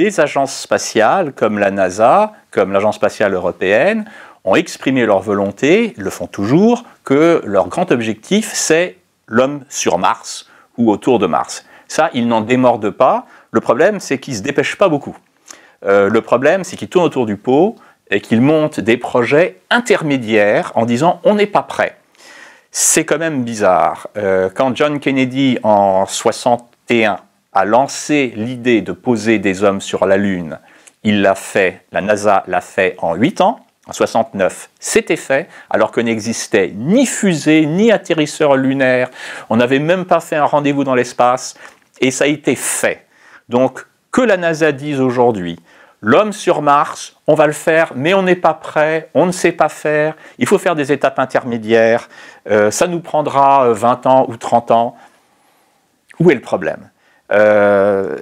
les agences spatiales, comme la NASA, comme l'Agence spatiale européenne, ont exprimé leur volonté, le font toujours, que leur grand objectif, c'est l'homme sur Mars ou autour de Mars. Ça, ils n'en démordent pas. Le problème, c'est qu'ils ne se dépêchent pas beaucoup. Euh, le problème, c'est qu'ils tournent autour du pot et qu'ils montent des projets intermédiaires en disant on n'est pas prêt. C'est quand même bizarre. Euh, quand John Kennedy, en 61, a lancé l'idée de poser des hommes sur la Lune, il l'a fait, la NASA l'a fait en 8 ans. En 69, c'était fait, alors que n'existait ni fusée, ni atterrisseur lunaire. On n'avait même pas fait un rendez-vous dans l'espace, et ça a été fait. Donc, que la NASA dise aujourd'hui, l'homme sur Mars, on va le faire, mais on n'est pas prêt, on ne sait pas faire, il faut faire des étapes intermédiaires, euh, ça nous prendra 20 euh, ans ou 30 ans. Où est le problème euh,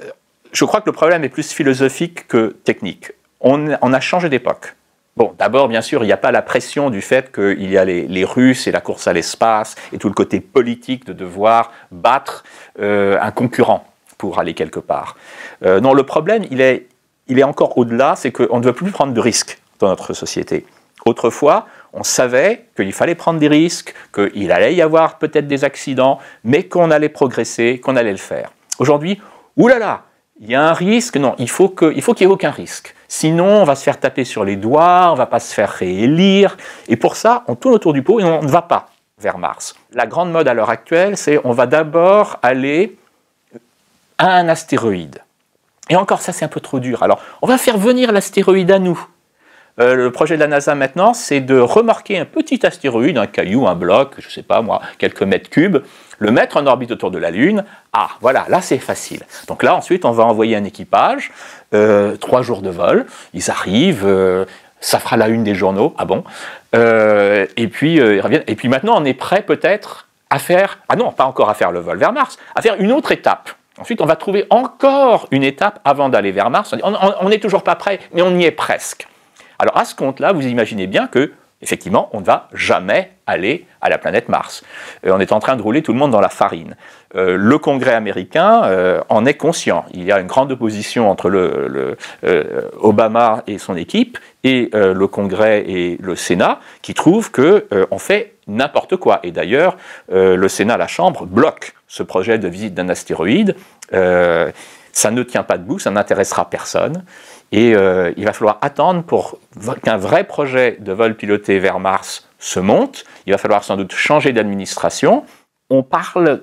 je crois que le problème est plus philosophique que technique. On, a changé d'époque. Bon, d'abord, bien sûr, il n'y a pas la pression du fait qu'il y a les, Russes et la course à l'espace et tout le côté politique de devoir battre euh, un concurrent pour aller quelque part. Euh, non, le problème, il est, il est encore au-delà, c'est qu'on ne veut plus prendre de risques dans notre société. Autrefois, on savait qu'il fallait prendre des risques, qu'il allait y avoir peut-être des accidents, mais qu'on allait progresser, qu'on allait le faire. Aujourd'hui, oulala, il y a un risque. Non, il faut qu'il n'y ait aucun risque. Sinon, on va se faire taper sur les doigts, on va pas se faire réélire. Et pour ça, on tourne autour du pot et on ne va pas vers Mars. La grande mode à l'heure actuelle, c'est on va d'abord aller à un astéroïde. Et encore ça, c'est un peu trop dur. Alors, on va faire venir l'astéroïde à nous. Euh, le projet de la NASA maintenant, c'est de remarquer un petit astéroïde, un caillou, un bloc, je ne sais pas moi, quelques mètres cubes, le mettre en orbite autour de la Lune. Ah, voilà, là c'est facile. Donc là, ensuite, on va envoyer un équipage, euh, trois jours de vol, ils arrivent. Euh, ça fera la une des journaux, ah bon. et puis Et puis maintenant, on est prêt peut-être à faire, ah non, pas encore à faire le vol vers Mars, à faire une autre étape. Ensuite, on va trouver encore une étape avant d'aller vers Mars. On n'est toujours pas prêt, mais on y est presque. Alors à ce compte-là, vous imaginez bien que effectivement, on ne va jamais aller à la planète Mars. Euh, on est en train de rouler tout le monde dans la farine. Euh, le Congrès américain euh, en est conscient. Il y a une grande opposition entre Obama et son équipe et le Congrès et le Sénat qui trouvent que on fait n'importe quoi. Et d'ailleurs, le Sénat, la Chambre, bloque ce projet de visite d'un astéroïde ça ne tient pas debout, ça n'intéressera personne. Et euh, il va falloir attendre pour qu'un vrai projet de vol piloté vers Mars se monte. Il va falloir sans doute changer d'administration. On parle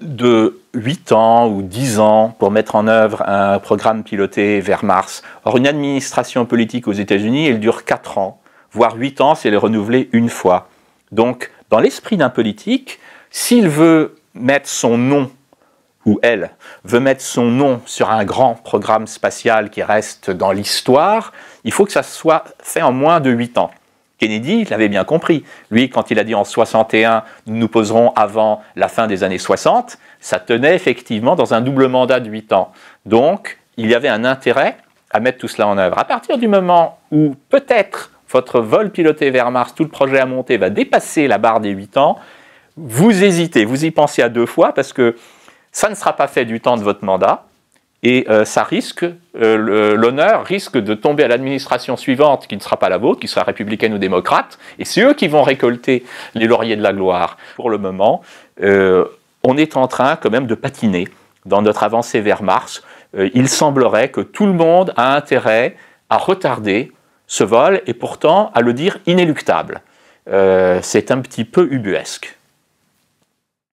de 8 ans ou 10 ans pour mettre en œuvre un programme piloté vers Mars. Or, une administration politique aux États-Unis, elle dure 4 ans, voire 8 ans si elle est renouvelée une fois. Donc, dans l'esprit d'un politique, s'il veut mettre son nom ou elle veut mettre son nom sur un grand programme spatial qui reste dans l'histoire, il faut que ça soit fait en moins de 8 ans. Kennedy l'avait bien compris. Lui, quand il a dit en 61, nous nous poserons avant la fin des années 60, ça tenait effectivement dans un double mandat de 8 ans. Donc, il y avait un intérêt à mettre tout cela en œuvre. À partir du moment où peut-être votre vol piloté vers Mars, tout le projet à monter va dépasser la barre des 8 ans, vous hésitez, vous y pensez à deux fois parce que ça ne sera pas fait du temps de votre mandat et euh, ça risque, euh, l'honneur risque de tomber à l'administration suivante qui ne sera pas la vôtre, qui sera républicaine ou démocrate, et c'est eux qui vont récolter les lauriers de la gloire. Pour le moment, euh, on est en train quand même de patiner dans notre avancée vers Mars. il semblerait que tout le monde a intérêt à retarder ce vol et pourtant à le dire inéluctable. c'est un petit peu ubuesque.